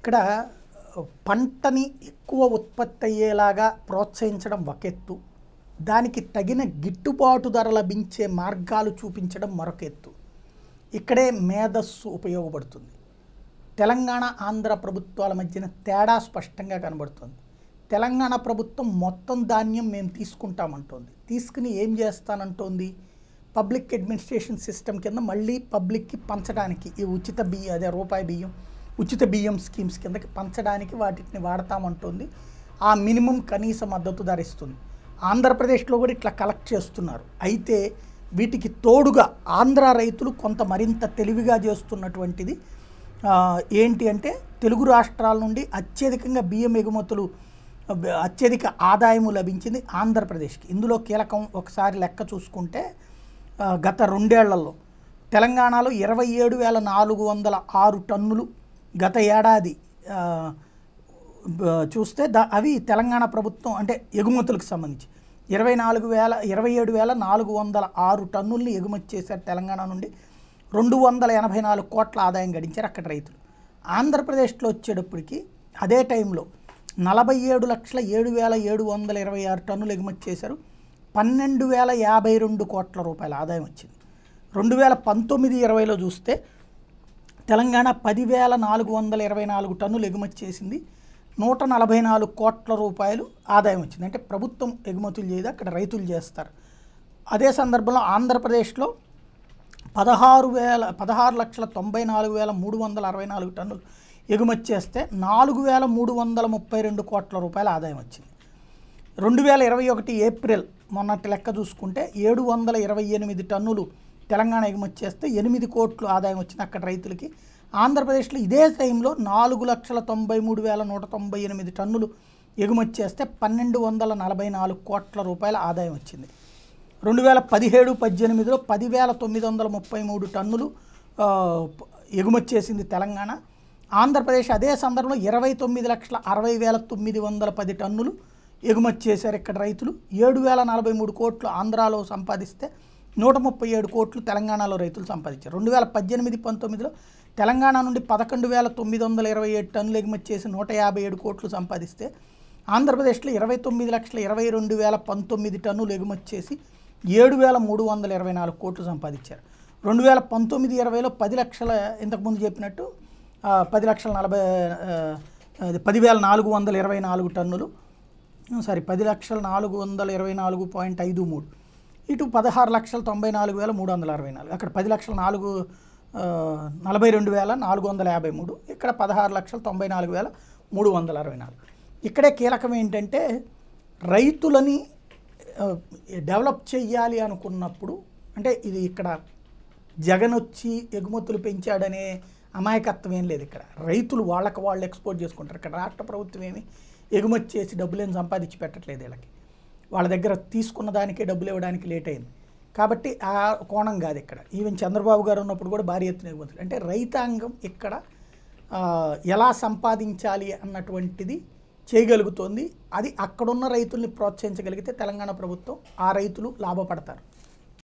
ఇక్కడ పంటని ఎక్కువ ఉత్పత్తి అయ్యేలాగా ప్రోత్సహించడం ఒక ఎత్తు దానికి తగిన గిట్టుబాటు ధర లభించే మార్గాలు చూపించడం మరొక ఎత్తు ఇక్కడే మేధస్సు ఉపయోగపడుతుంది తెలంగాణ ఆంధ్ర ప్రభుత్వాల మధ్యన తేడా స్పష్టంగా కనబడుతుంది తెలంగాణ ప్రభుత్వం మొత్తం ధాన్యం మేము తీసుకుంటామంటోంది తీసుకుని ఏం చేస్తానంటోంది పబ్లిక్ అడ్మినిస్ట్రేషన్ సిస్టమ్ కింద మళ్ళీ పబ్లిక్కి పంచడానికి ఈ ఉచిత బియ్యం అదే రూపాయి బియ్యం ఉచిత బియ్యం స్కీమ్స్ కిందకి పంచడానికి వాటిని వాడతామంటుంది ఆ మినిమం కనీస మద్దతు ధర ఇస్తుంది ఆంధ్రప్రదేశ్లో కూడా ఇట్లా కలెక్ట్ చేస్తున్నారు అయితే వీటికి తోడుగా ఆంధ్ర రైతులు కొంత మరింత తెలివిగా చేస్తున్నటువంటిది ఏంటి అంటే తెలుగు రాష్ట్రాల నుండి అత్యధికంగా బియ్యం ఎగుమతులు అత్యధిక ఆదాయము లభించింది ఆంధ్రప్రదేశ్కి ఇందులో కీలకం ఒకసారి లెక్క చూసుకుంటే గత రెండేళ్లలో తెలంగాణలో ఇరవై ఏడు వేల నాలుగు వందల ఆరు టన్నులు గత ఏడాది చూస్తే దా అవి తెలంగాణ ప్రభుత్వం అంటే ఎగుమతులకు సంబంధించి ఇరవై నాలుగు వేల ఇరవై ఏడు వేల నాలుగు వందల ఆరు టన్నుల్ని ఎగుమతి చేశారు తెలంగాణ నుండి రెండు వందల ఎనభై నాలుగు కోట్ల ఆదాయం గడించారు అక్కడ రైతులు ఆంధ్రప్రదేశ్లో వచ్చేటప్పటికి అదే టైంలో నలభై ఏడు లక్షల ఏడు వేల ఏడు వందల ఇరవై ఆరు టన్నులు ఎగుమతి చేశారు పన్నెండు వేల యాభై రెండు కోట్ల రూపాయల ఆదాయం వచ్చింది రెండు వేల పంతొమ్మిది ఇరవైలో చూస్తే తెలంగాణ పదివేల నాలుగు వందల ఇరవై నాలుగు టన్నులు ఎగుమతి చేసింది నూట నలభై నాలుగు కోట్ల రూపాయలు ఆదాయం వచ్చింది అంటే ప్రభుత్వం ఎగుమతులు చేయదు అక్కడ రైతులు చేస్తారు అదే సందర్భంలో ఆంధ్రప్రదేశ్లో పదహారు వేల పదహారు లక్షల తొంభై నాలుగు వేల మూడు వందల అరవై నాలుగు టన్నులు ఎగుమతి చేస్తే నాలుగు వేల మూడు వందల ముప్పై రెండు కోట్ల రూపాయల ఆదాయం వచ్చింది రెండు వేల ఇరవై ఒకటి ఏప్రిల్ మొన్నటి లెక్క చూసుకుంటే ఏడు వందల ఇరవై ఎనిమిది టన్నులు తెలంగాణ ఎగుమతి చేస్తే ఎనిమిది కోట్లు ఆదాయం వచ్చింది అక్కడ రైతులకి ఆంధ్రప్రదేశ్లో ఇదే టైంలో నాలుగు లక్షల తొంభై మూడు వేల నూట తొంభై ఎనిమిది టన్నులు ఎగుమతి చేస్తే పన్నెండు వందల నలభై నాలుగు కోట్ల రూపాయల ఆదాయం వచ్చింది రెండు వేల పదిహేడు పద్దెనిమిదిలో పదివేల తొమ్మిది వందల ముప్పై మూడు టన్నులు ఎగుమతి చేసింది తెలంగాణ ఆంధ్రప్రదేశ్ అదే సందర్భంలో ఇరవై తొమ్మిది లక్షల అరవై వేల తొమ్మిది వందల పది టన్నులు ఎగుమతి చేశారు ఇక్కడ రైతులు ఏడు వేల నలభై మూడు కోట్లు ఆంధ్రాలో సంపాదిస్తే నూట ముప్పై ఏడు కోట్లు తెలంగాణలో రైతులు సంపాదించారు రెండు వేల పద్దెనిమిది పంతొమ్మిదిలో తెలంగాణ నుండి పదకొండు వేల తొమ్మిది వందల ఇరవై ఏడు టన్నులు ఎగుమతి చేసి నూట యాభై ఏడు కోట్లు సంపాదిస్తే ఆంధ్రప్రదేశ్లో ఇరవై తొమ్మిది లక్షల ఇరవై రెండు వేల పంతొమ్మిది టన్నులు ఎగుమతి చేసి ఏడు వేల మూడు వందల ఇరవై నాలుగు కోట్లు సంపాదించారు రెండు వేల పంతొమ్మిది ఇరవైలో పది లక్షల ఇంతకుముందు చెప్పినట్టు పది లక్షల నలభై పదివేల నాలుగు వందల ఇరవై నాలుగు టన్నులు సారీ పది లక్షల నాలుగు వందల ఇరవై నాలుగు పాయింట్ ఐదు మూడు ఇటు పదహారు లక్షల తొంభై నాలుగు వేల మూడు వందల అరవై నాలుగు అక్కడ పది లక్షల నాలుగు నలభై రెండు వేల నాలుగు వందల యాభై మూడు ఇక్కడ పదహారు లక్షల తొంభై నాలుగు వేల మూడు వందల అరవై నాలుగు ఇక్కడే కీలకం ఏంటంటే రైతులని డెవలప్ చేయాలి అనుకున్నప్పుడు అంటే ఇది ఇక్కడ జగన్ వచ్చి ఎగుమతులు పెంచాడనే అమాయకత్వం ఏం లేదు ఇక్కడ రైతులు వాళ్ళకి వాళ్ళు ఎక్స్పోర్ట్ చేసుకుంటారు ఇక్కడ రాష్ట్ర ప్రభుత్వం ఏమి ఎగుమతి చేసి డబ్బులేం సంపాదించి పెట్టట్లేదు వీళ్ళకి వాళ్ళ దగ్గర తీసుకున్న దానికే డబ్బులు ఇవ్వడానికి లేట్ అయింది కాబట్టి ఆ కోణం కాదు ఇక్కడ ఈవెన్ చంద్రబాబు గారు ఉన్నప్పుడు కూడా భారీ ఎత్తున ఎగుమతులు అంటే రైతాంగం ఇక్కడ ఎలా సంపాదించాలి అన్నటువంటిది చేయగలుగుతోంది అది అక్కడున్న రైతుల్ని ప్రోత్సహించగలిగితే తెలంగాణ ప్రభుత్వం ఆ రైతులు లాభపడతారు